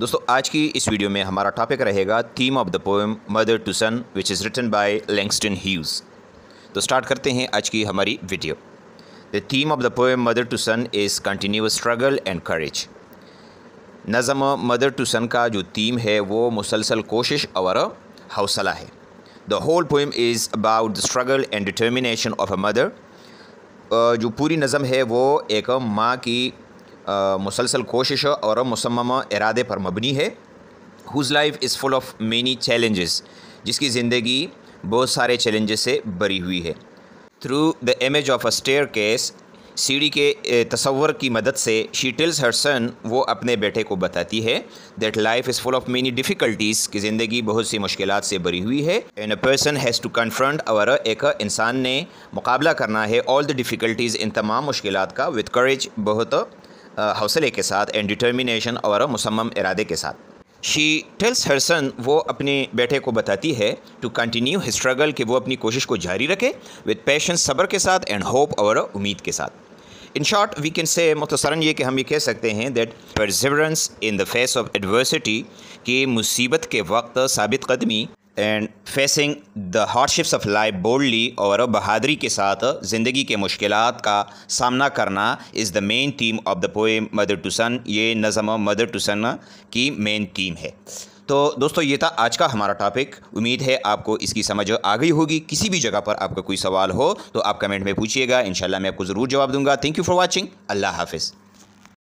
दोस्तों आज की इस वीडियो में हमारा टॉपिक रहेगा theme of the poem mother to son which is written by Langston Hughes तो स्टार्ट करते हैं आज की हमारी video the theme of the poem mother to son is continuous struggle and courage नज़म मदर टू सन का जो थीम है वो मुसलसल कोशिश और हौसला है the whole poem is about the struggle and determination of a mother जो पूरी नज़म है वो एक माँ की मुसलसल कोशिशों और मुसम इरादे पर मबनी है whose life is full of many challenges जिसकी ज़िंदगी बहुत सारे चैलेंजेस से भरी हुई है through the image of a staircase सीढ़ी के तस्वर की मदद से शी टिल्स हर सन वो अपने बेटे को बताती है that life is full of many difficulties की ज़िंदगी बहुत सी मुश्किल से भरी हुई है and a person has to confront और एक इंसान ने मुकाबला करना है ऑल द डिफ़िकल्टीज़ इन तमाम मुश्किल का विद करेज बहुत हौसले के साथ एंड डिटर्मिनेशन और मुसम इरादे के साथ शी टेल्स हरसन वो अपने बेटे को बताती है टू कंटिन्यू हि स्ट्रगल कि वो अपनी कोशिश को जारी रखे विद पैशन सब्र के साथ एंड होप और उम्मीद के साथ in short we can say मुतसरन ये कि हम ये कह सकते हैं that perseverance in the face of adversity के मुसीबत के वक्त साबित कदमी and facing the hardships of life boldly और बहादरी के साथ ज़िंदगी के मुश्किल का सामना करना is the main theme of the poem mother to son ये नज़म मदर टू सन की मेन थीम है तो दोस्तों ये था आज का हमारा टॉपिक उम्मीद है आपको इसकी समझ आ गई होगी किसी भी जगह पर आपका कोई सवाल हो तो आप कमेंट में पूछिएगा इन मैं आपको ज़रूर जवाब दूंगा थैंक यू फॉर वॉचिंग अल्लाह हाफिज़